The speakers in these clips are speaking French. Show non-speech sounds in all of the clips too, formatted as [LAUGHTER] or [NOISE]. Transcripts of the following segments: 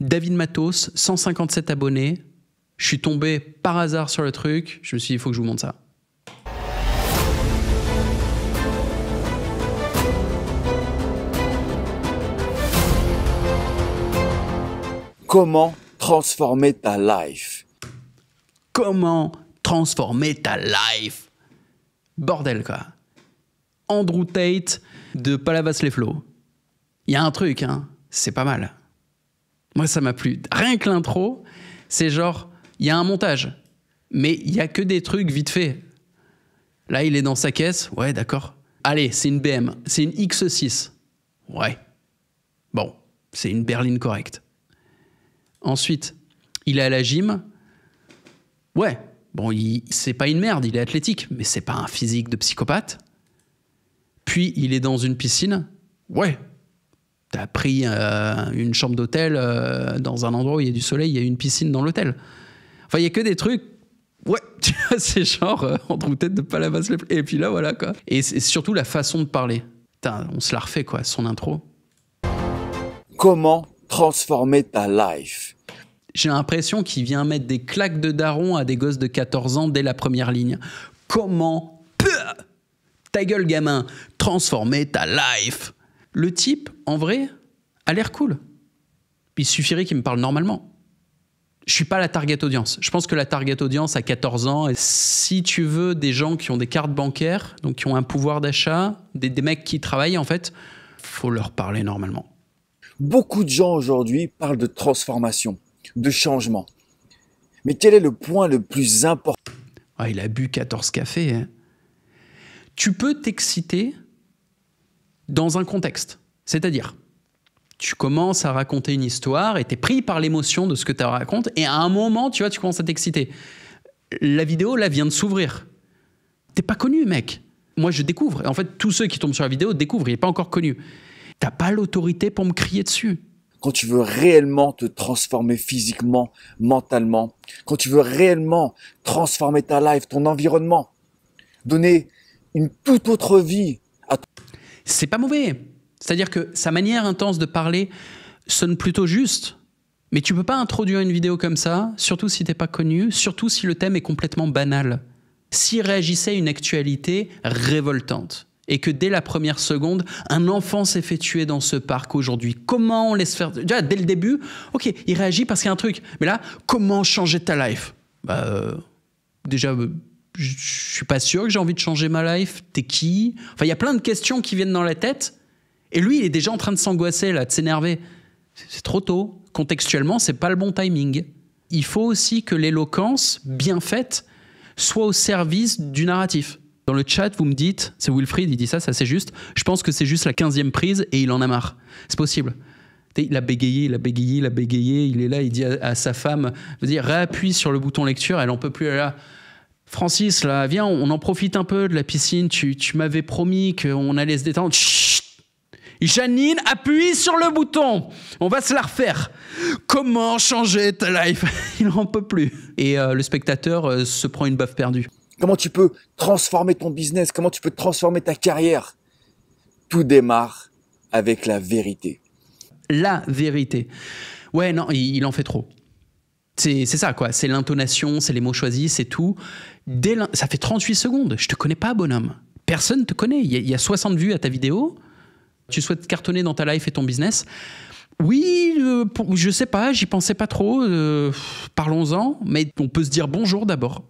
David Matos, 157 abonnés. Je suis tombé par hasard sur le truc. Je me suis dit, il faut que je vous montre ça. Comment transformer ta life Comment transformer ta life Bordel quoi. Andrew Tate de Palavas les Flots. Il y a un truc, hein. C'est pas mal. Moi, ça m'a plu. Rien que l'intro, c'est genre, il y a un montage, mais il y a que des trucs vite fait. Là, il est dans sa caisse. Ouais, d'accord. Allez, c'est une BM. C'est une X6. Ouais. Bon, c'est une berline correcte. Ensuite, il est à la gym. Ouais, bon, c'est pas une merde, il est athlétique, mais c'est pas un physique de psychopathe. Puis il est dans une piscine. Ouais, T'as as pris euh, une chambre d'hôtel euh, dans un endroit où il y a du soleil, il y a une piscine dans l'hôtel. Enfin, il n'y a que des trucs. Ouais, [LAUGHS] c'est genre, euh, trouve peut tête de pas la basse Et puis là, voilà quoi. Et c'est surtout la façon de parler. Putain, on se la refait quoi, son intro. Comment transformer ta life J'ai l'impression qu'il vient mettre des claques de daron à des gosses de 14 ans dès la première ligne. Comment Ta gueule, gamin, transformer ta life le type, en vrai, a l'air cool. Il suffirait qu'il me parle normalement. Je suis pas la target audience. Je pense que la target audience à 14 ans, si tu veux des gens qui ont des cartes bancaires, donc qui ont un pouvoir d'achat, des, mecs qui travaillent en fait, faut leur parler normalement. Beaucoup de gens aujourd'hui parlent de transformation, de changement. Mais quel est le point le plus important ah, Il a bu 14 cafés. Hein. Tu peux t'exciter dans un contexte. C'est-à-dire, tu commences à raconter une histoire et es pris par l'émotion de ce que tu racontes et à un moment, tu vois, tu commences à t'exciter. La vidéo, là, vient de s'ouvrir. T'es pas connu, mec. Moi, je découvre. En fait, tous ceux qui tombent sur la vidéo découvrent. Il n'est pas encore connu. T'as pas l'autorité pour me crier dessus quand tu veux réellement te transformer physiquement, mentalement, quand tu veux réellement transformer ta life, ton environnement, donner une toute autre vie c'est pas mauvais. C'est-à-dire que sa manière intense de parler sonne plutôt juste. Mais tu peux pas introduire une vidéo comme ça, surtout si t'es pas connu, surtout si le thème est complètement banal. S'il réagissait une actualité révoltante et que dès la première seconde, un enfant s'est fait tuer dans ce parc aujourd'hui. Comment on laisse faire Déjà, dès le début, ok, il réagit parce qu'il y a un truc. Mais là, comment changer ta life Bah, euh, déjà, euh, je suis pas sûr que j'ai envie de changer ma life. T'es qui Enfin, il y a plein de questions qui viennent dans la tête. Et lui, il est déjà en train de s'angoisser, là, de s'énerver. C'est trop tôt. Contextuellement, c'est pas le bon timing. Il faut aussi que l'éloquence, bien faite, soit au service du narratif. Dans le chat, vous me dites, c'est Wilfried, il dit ça, ça c'est juste. Je pense que c'est juste la 15e prise et il en a marre. C'est possible. Il a bégayé, il a bégayé, il a bégayé. Il est là, il dit à, sa femme, dire réappuie sur le bouton lecture, elle en peut plus, elle là. Francis, là, viens, on en profite un peu de la piscine. Tu, m'avais promis qu'on allait se détendre. Janine, appuie sur le bouton. On va se la refaire. Comment changer ta life [LAUGHS] Il n'en peut plus. Et euh, le spectateur euh, se prend une baffe perdue. Comment tu peux transformer ton business Comment tu peux transformer ta carrière Tout démarre avec la vérité. La vérité. Ouais, non, il en fait trop. C'est ça, quoi. C'est l'intonation, c'est les mots choisis, c'est tout. ça fait 38 secondes. Je te connais pas, bonhomme. Personne te connaît. Il y, a, 60 vues à ta vidéo. Tu souhaites cartonner dans ta life et ton business. Oui, je euh, ne je sais pas, j'y pensais pas trop. Euh, parlons-en, mais on peut se dire bonjour d'abord.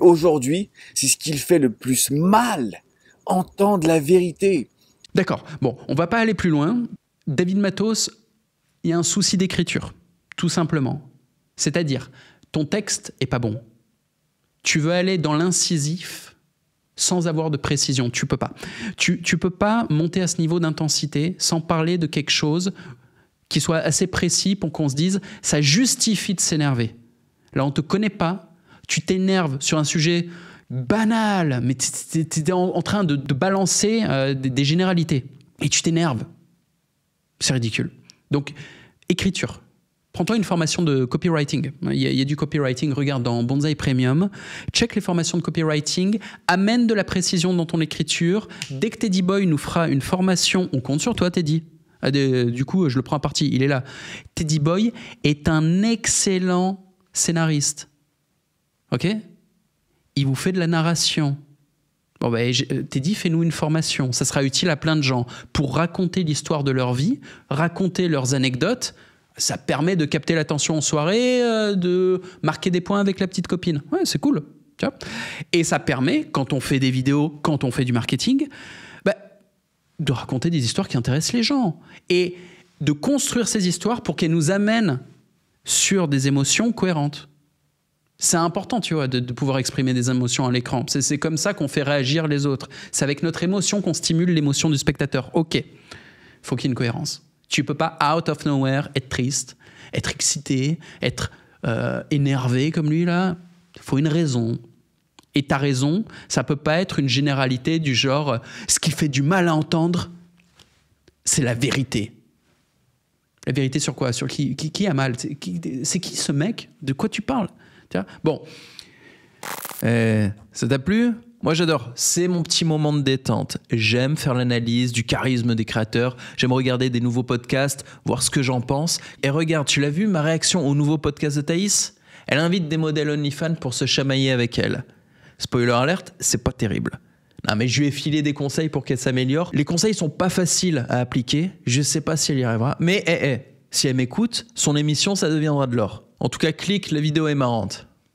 Aujourd'hui, c'est ce qu'il fait le plus mal entendre la vérité. D'accord. Bon, on va pas aller plus loin. David Matos, il y a un souci d'écriture, tout simplement. C'est-à-dire, ton texte est pas bon. Tu veux aller dans l'incisif sans avoir de précision. Tu peux pas. Tu, peux pas monter à ce niveau d'intensité sans parler de quelque chose qui soit assez précis pour qu'on se dise ça justifie de s'énerver. Là, on te connaît pas. Tu t'énerves sur un sujet banal, mais tu es, en, train de, balancer euh, des généralités. Et tu t'énerves. C'est ridicule. Donc, écriture prends-toi une formation de copywriting. Il y, a, du copywriting, regarde dans Bonsai Premium, check les formations de copywriting, amène de la précision dans ton écriture. Dès que Teddy Boy nous fera une formation, on compte sur toi, Teddy. Ah, du coup, je le prends à partie, il est là. Teddy Boy est un excellent scénariste. OK Il vous fait de la narration. Bon ben, euh, Teddy, fais-nous une formation. Ça sera utile à plein de gens pour raconter l'histoire de leur vie, raconter leurs anecdotes, ça permet de capter l'attention en soirée, euh, de marquer des points avec la petite copine. Ouais, c'est cool. Et ça permet, quand on fait des vidéos, quand on fait du marketing, bah, de raconter des histoires qui intéressent les gens. Et de construire ces histoires pour qu'elles nous amènent sur des émotions cohérentes. C'est important, tu vois, de, pouvoir exprimer des émotions à l'écran. C'est comme ça qu'on fait réagir les autres. C'est avec notre émotion qu'on stimule l'émotion du spectateur. Ok, faut qu'il y ait une cohérence. Tu peux pas out of nowhere être triste, être excité, être euh, énervé comme lui là. Il faut une raison. Et ta raison, ça peut pas être une généralité du genre euh, ce qui fait du mal à entendre, c'est la vérité. La vérité sur quoi Sur qui, qui, a mal C'est qui, ce mec De quoi tu parles Bon. Euh, ça t'a plu moi j'adore, c'est mon petit moment de détente. J'aime faire l'analyse du charisme des créateurs, j'aime regarder des nouveaux podcasts, voir ce que j'en pense. Et regarde, tu l'as vu ma réaction au nouveau podcast de Thaïs Elle invite des modèles OnlyFans pour se chamailler avec elle. Spoiler alert, c'est pas terrible. Non mais je lui ai filé des conseils pour qu'elle s'améliore. Les conseils sont pas faciles à appliquer, je sais pas si elle y arrivera, mais hey, eh, eh, hey, si elle m'écoute, son émission ça deviendra de l'or. En tout cas, clique, la vidéo est marrante.